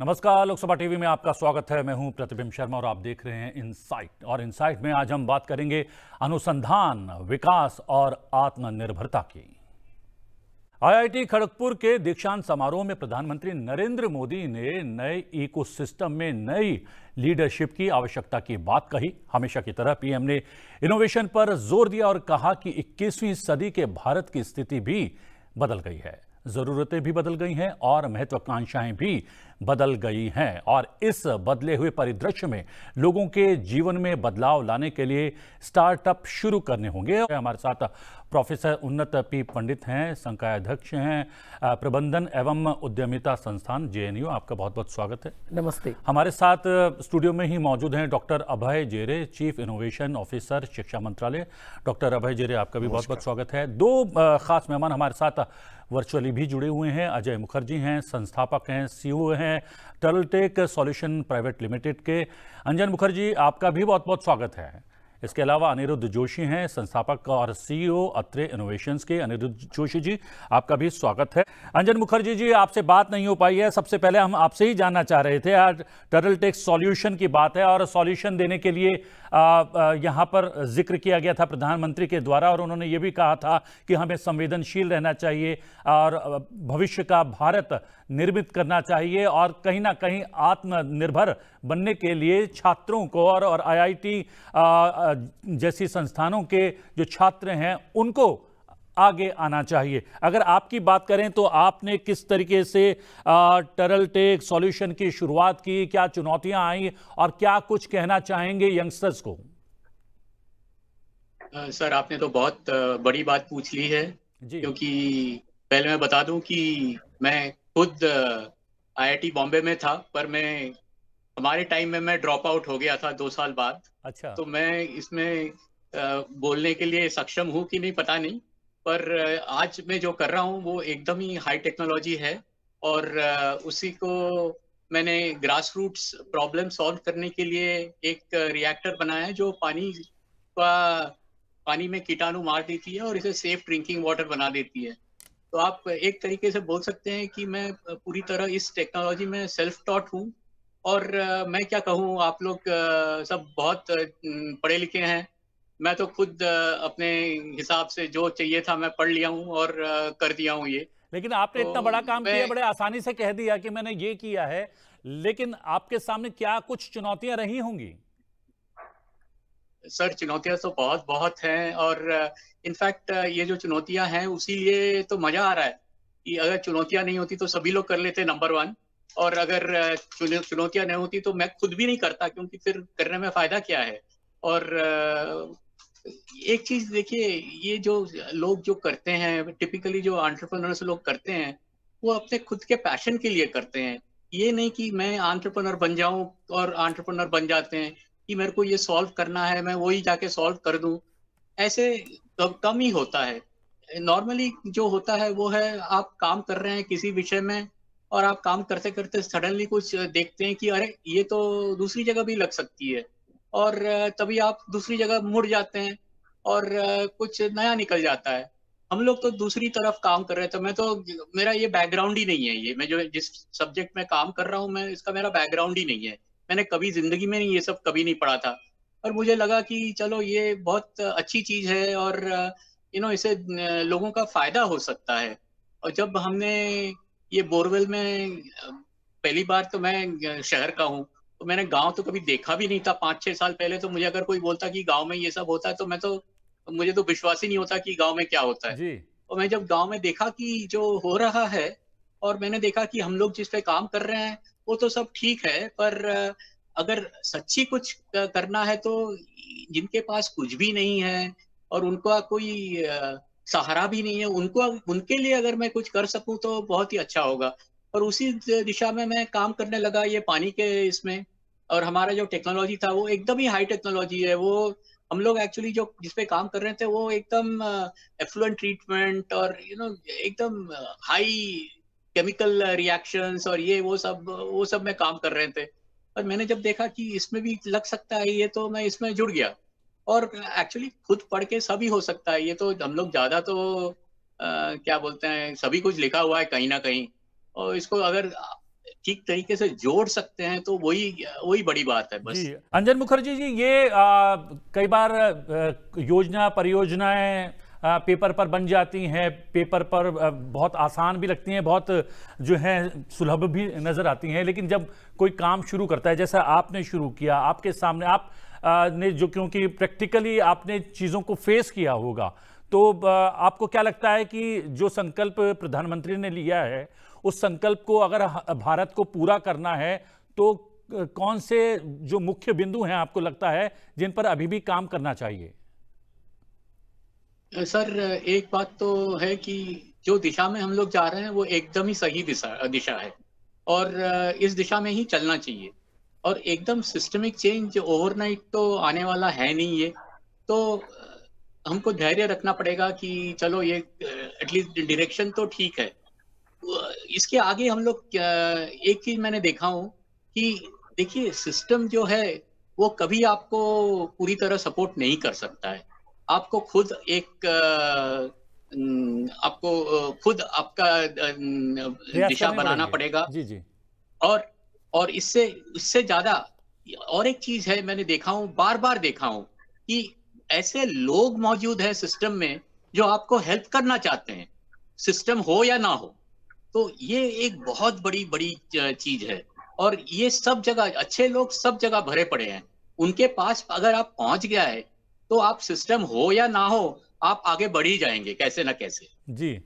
नमस्कार लोकसभा टीवी में आपका स्वागत है मैं हूं प्रतिबिंब शर्मा और आप देख रहे हैं इनसाइट और इनसाइट में आज हम बात करेंगे अनुसंधान विकास और आत्मनिर्भरता की आईआईटी खड़गपुर के दीक्षांत समारोह में प्रधानमंत्री नरेंद्र मोदी ने नए इकोसिस्टम में नई लीडरशिप की आवश्यकता की बात कही हमेशा की तरह पीएम ने इनोवेशन पर जोर दिया और कहा कि 21वीं सदी के भारत की स्थिति भी बदल गई है जरूरतें भी बदल गई हैं और महत्वाकांक्षाएं भी बदल गई हैं और इस बदले हुए परिदृश्य में लोगों के जीवन में बदलाव लाने के लिए स्टार्टअप शुरू करने होंगे हमारे साथ प्रोफेसर उन्नत पी पंडित हैं संकाय अध्यक्ष हैं प्रबंधन एवं उद्यमिता संस्थान जे आपका बहुत बहुत स्वागत है नमस्ते हमारे साथ स्टूडियो में ही मौजूद हैं डॉक्टर अभय जेरे चीफ इनोवेशन ऑफिसर शिक्षा मंत्रालय डॉक्टर अभय जेरे आपका भी बहुत बहुत स्वागत है दो खास मेहमान हमारे साथ वर्चुअली भी जुड़े हुए हैं अजय मुखर्जी हैं संस्थापक हैं सी हैं हैं टर्लटेक सॉल्यूशन प्राइवेट लिमिटेड के अंजन मुखर्जी आपका भी बहुत बहुत स्वागत है इसके अलावा अनिरुद्ध जोशी हैं संस्थापक और सीईओ e अत्रे इनोवेशंस के अनिरुद्ध जोशी जी आपका भी स्वागत है अंजन मुखर्जी जी आपसे बात नहीं हो पाई है सबसे पहले हम आपसे ही जानना चाह रहे थे आज टरल टेक्स सॉल्यूशन की बात है और सॉल्यूशन देने के लिए यहाँ पर जिक्र किया गया था प्रधानमंत्री के द्वारा और उन्होंने ये भी कहा था कि हमें संवेदनशील रहना चाहिए और भविष्य का भारत निर्मित करना चाहिए और कहीं ना कहीं आत्मनिर्भर बनने के लिए छात्रों को और, आई आई जैसी संस्थानों के जो छात्र हैं उनको आगे आना चाहिए अगर आपकी बात करें तो आपने किस तरीके से टरल टेक सॉल्यूशन की शुरुआत की क्या चुनौतियां आई और क्या कुछ कहना चाहेंगे यंगस्टर्स को सर आपने तो बहुत बड़ी बात पूछ ली है क्योंकि पहले मैं बता दूं कि मैं खुद आईआईटी बॉम्बे में था पर मैं हमारे टाइम में मैं ड्रॉप आउट हो गया था दो साल बाद अच्छा तो मैं इसमें बोलने के लिए सक्षम हूँ कि नहीं पता नहीं पर आज मैं जो कर रहा हूँ वो एकदम ही हाई टेक्नोलॉजी है और उसी को मैंने ग्रास रूट्स प्रॉब्लम सॉल्व करने के लिए एक रिएक्टर बनाया है जो पानी का पानी में कीटाणु मार देती है और इसे सेफ ड्रिंकिंग वाटर बना देती है तो आप एक तरीके से बोल सकते हैं कि मैं पूरी तरह इस टेक्नोलॉजी में सेल्फ टॉट हूँ और मैं क्या कहूँ आप लोग सब बहुत पढ़े लिखे हैं मैं तो खुद अपने हिसाब से जो चाहिए था मैं पढ़ लिया हूँ और कर दिया हूँ ये लेकिन आपने तो इतना बड़ा तो काम किया बड़े आसानी से कह दिया कि मैंने ये किया है लेकिन आपके सामने क्या कुछ चुनौतियां रही होंगी सर चुनौतियां तो बहुत बहुत हैं और इनफैक्ट ये जो चुनौतियां हैं उसी लिए तो मजा आ रहा है कि अगर चुनौतियां नहीं होती तो सभी लोग कर लेते नंबर वन और अगर चुनौतियां नहीं होती तो मैं खुद भी नहीं करता क्योंकि फिर करने में फायदा क्या है और एक चीज देखिए ये जो लोग जो करते हैं टिपिकली जो ऑन्टरप्रनर्स लोग करते हैं वो अपने खुद के पैशन के लिए करते हैं ये नहीं कि मैं ऑन्टरप्रनर बन जाऊं और ऑन्टरप्रनर बन जाते हैं कि मेरे को ये सॉल्व करना है मैं वही जाके सॉल्व कर दूं ऐसे कम ही होता है नॉर्मली जो होता है वो है आप काम कर रहे हैं किसी विषय में और आप काम करते करते सडनली कुछ देखते हैं कि अरे ये तो दूसरी जगह भी लग सकती है और तभी आप दूसरी जगह मुड़ जाते हैं और कुछ नया निकल जाता है हम लोग तो दूसरी तरफ काम कर रहे थे तो मैं तो मेरा ये बैकग्राउंड ही नहीं है ये मैं जो जिस सब्जेक्ट में काम कर रहा हूँ मैं इसका मेरा बैकग्राउंड ही नहीं है मैंने कभी जिंदगी में नहीं ये सब कभी नहीं पढ़ा था और मुझे लगा कि चलो ये बहुत अच्छी चीज है और यू नो इसे लोगों का फायदा हो सकता है और जब हमने ये बोरवेल में पहली बार तो मैं शहर का हूँ तो मैंने गांव तो कभी देखा भी नहीं था पांच छह साल पहले तो मुझे अगर कोई बोलता कि गांव में ये सब होता है तो मैं तो मुझे तो विश्वास ही नहीं होता कि गांव में क्या होता है जी। और तो मैं जब गांव में देखा कि जो हो रहा है और मैंने देखा कि हम लोग जिस पे काम कर रहे हैं वो तो सब ठीक है पर अगर सच्ची कुछ करना है तो जिनके पास कुछ भी नहीं है और उनका कोई सहारा भी नहीं है उनको उनके लिए अगर मैं कुछ कर सकूं तो बहुत ही अच्छा होगा और उसी दिशा में मैं काम करने लगा ये पानी के इसमें और हमारा जो टेक्नोलॉजी था वो एकदम ही हाई टेक्नोलॉजी है वो हम लोग एक्चुअली जो जिसपे काम कर रहे थे वो एकदम एफ्लुएंट ट्रीटमेंट और यू you नो know, एकदम हाई केमिकल रिएक्शंस और ये वो सब वो सब में काम कर रहे थे और मैंने जब देखा कि इसमें भी लग सकता है ये तो मैं इसमें जुड़ गया और एक्चुअली खुद पढ़ के सभी हो सकता है ये तो हम लोग ज्यादा तो आ, क्या बोलते हैं सभी कुछ लिखा हुआ है कहीं ना कहीं और इसको अगर ठीक तरीके से जोड़ सकते हैं तो वही वही बड़ी बात है बस अंजन मुखर्जी जी ये आ, कई बार योजना परियोजनाएं पेपर पर बन जाती हैं पेपर पर बहुत आसान भी लगती हैं बहुत जो है सुलभ भी नज़र आती हैं लेकिन जब कोई काम शुरू करता है जैसा आपने शुरू किया आपके सामने आप ने जो क्योंकि प्रैक्टिकली आपने चीज़ों को फेस किया होगा तो आपको क्या लगता है कि जो संकल्प प्रधानमंत्री ने लिया है उस संकल्प को अगर भारत को पूरा करना है तो कौन से जो मुख्य बिंदु हैं आपको लगता है जिन पर अभी भी काम करना चाहिए सर एक बात तो है कि जो दिशा में हम लोग जा रहे हैं वो एकदम ही सही दिशा दिशा है और इस दिशा में ही चलना चाहिए और एकदम सिस्टमिक चेंज ओवरनाइट तो आने वाला है नहीं ये तो हमको धैर्य रखना पड़ेगा कि चलो ये एटलीस्ट डायरेक्शन तो ठीक है तो, इसके आगे हम लोग एक चीज मैंने देखा हूँ कि देखिए सिस्टम जो है वो कभी आपको पूरी तरह सपोर्ट नहीं कर सकता है आपको खुद एक आपको खुद आपका दिशा बनाना पड़ेगा जी जी और और इससे इससे ज्यादा और एक चीज है मैंने देखा हूं बार बार देखा हूं कि ऐसे लोग मौजूद हैं सिस्टम में जो आपको हेल्प करना चाहते हैं सिस्टम हो या ना हो तो ये एक बहुत बड़ी बड़ी चीज है और ये सब जगह अच्छे लोग सब जगह भरे पड़े हैं उनके पास अगर आप पहुंच गया है तो आप सिस्टम हो या ना हो आप आगे बढ़ ही जाएंगे कैसे ना कैसे जी